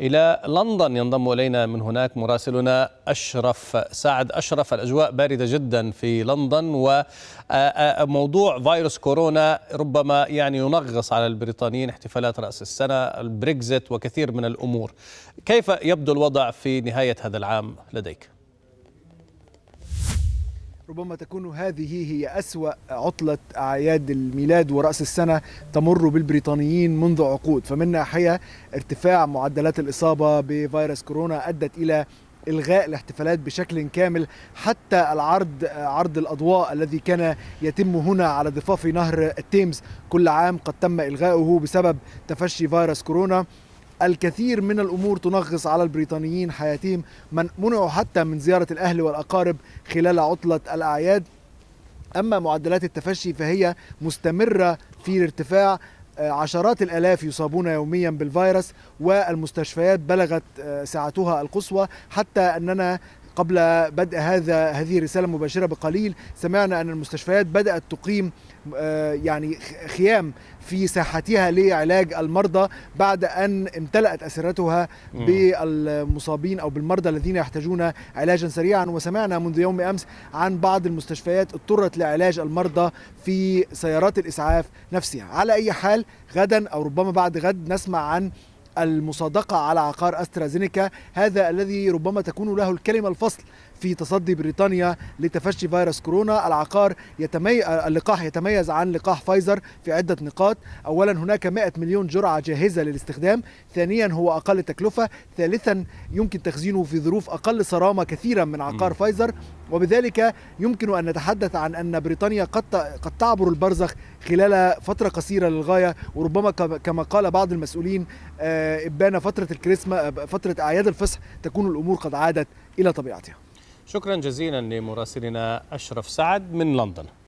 إلى لندن ينضم إلينا من هناك مراسلنا أشرف سعد أشرف الأجواء باردة جدا في لندن وموضوع فيروس كورونا ربما يعني ينغص على البريطانيين احتفالات رأس السنة البريكزت وكثير من الأمور كيف يبدو الوضع في نهاية هذا العام لديك؟ ربما تكون هذه هي أسوأ عطلة أعياد الميلاد ورأس السنة تمر بالبريطانيين منذ عقود فمن ناحية ارتفاع معدلات الإصابة بفيروس كورونا أدت إلى الغاء الاحتفالات بشكل كامل حتى العرض عرض الاضواء الذي كان يتم هنا على ضفاف نهر التيمز كل عام قد تم الغاؤه بسبب تفشي فيروس كورونا الكثير من الأمور تنغص على البريطانيين حياتهم من منعوا حتى من زيارة الأهل والأقارب خلال عطلة الأعياد أما معدلات التفشي فهي مستمرة في الارتفاع آه، عشرات الالاف يصابون يوميا بالفيروس والمستشفيات بلغت آه، سعتها القصوى حتى اننا قبل بدء هذا هذه الرسالة مباشرة بقليل سمعنا أن المستشفيات بدأت تقيم آه، يعني خيام في ساحتها لعلاج المرضى بعد أن امتلأت أسرتها بالمصابين أو بالمرضى الذين يحتاجون علاجا سريعا وسمعنا منذ يوم أمس عن بعض المستشفيات اضطرت لعلاج المرضى في سيارات الإسعاف نفسها على أي حال غدا أو ربما بعد غد نسمع عن المصادقة على عقار أسترازينيكا هذا الذي ربما تكون له الكلمة الفصل في تصدي بريطانيا لتفشي فيروس كورونا العقار يتمي... اللقاح يتميز عن لقاح فايزر في عدة نقاط أولا هناك 100 مليون جرعة جاهزة للاستخدام ثانيا هو أقل تكلفة ثالثا يمكن تخزينه في ظروف أقل صرامة كثيرا من عقار م. فايزر وبذلك يمكن أن نتحدث عن أن بريطانيا قد قد تعبر البرزخ خلال فترة قصيرة للغاية وربما كما قال بعض المسؤولين آه، إبان فترة الكريسما فترة أعياد الفصح تكون الأمور قد عادت إلى طبيعتها شكرا جزيلا لمراسلنا أشرف سعد من لندن